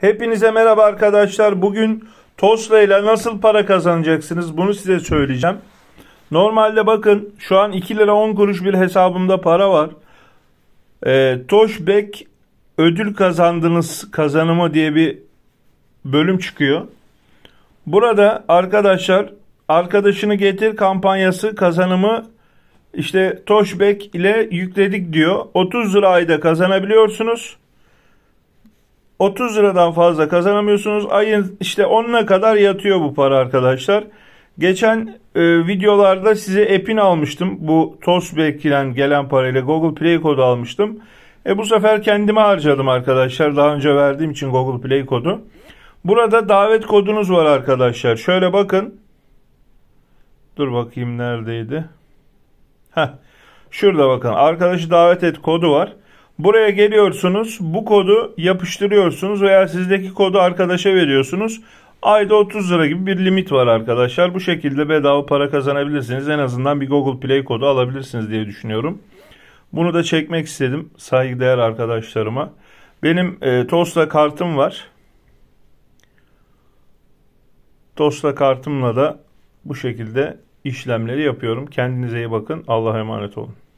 Hepinize merhaba arkadaşlar. Bugün Tosla ile nasıl para kazanacaksınız bunu size söyleyeceğim. Normalde bakın şu an 2 lira 10 kuruş bir hesabımda para var. E, ee, Toşbek ödül kazandınız kazanımı diye bir bölüm çıkıyor. Burada arkadaşlar arkadaşını getir kampanyası kazanımı işte Toşbek ile yükledik diyor. 30 lira ayda kazanabiliyorsunuz. 30 liradan fazla kazanamıyorsunuz. Ayın işte 10'una kadar yatıyor bu para arkadaşlar. Geçen e, videolarda size epin almıştım. Bu toz beklen gelen parayla Google Play kodu almıştım. E, bu sefer kendime harcadım arkadaşlar. Daha önce verdiğim için Google Play kodu. Burada davet kodunuz var arkadaşlar. Şöyle bakın. Dur bakayım neredeydi? Heh. Şurada bakın. Arkadaşı davet et kodu var. Buraya geliyorsunuz bu kodu yapıştırıyorsunuz veya sizdeki kodu arkadaşa veriyorsunuz. Ayda 30 lira gibi bir limit var arkadaşlar. Bu şekilde bedava para kazanabilirsiniz. En azından bir Google Play kodu alabilirsiniz diye düşünüyorum. Bunu da çekmek istedim saygıdeğer arkadaşlarıma. Benim e, Tosla kartım var. Tosla kartımla da bu şekilde işlemleri yapıyorum. Kendinize iyi bakın. Allah'a emanet olun.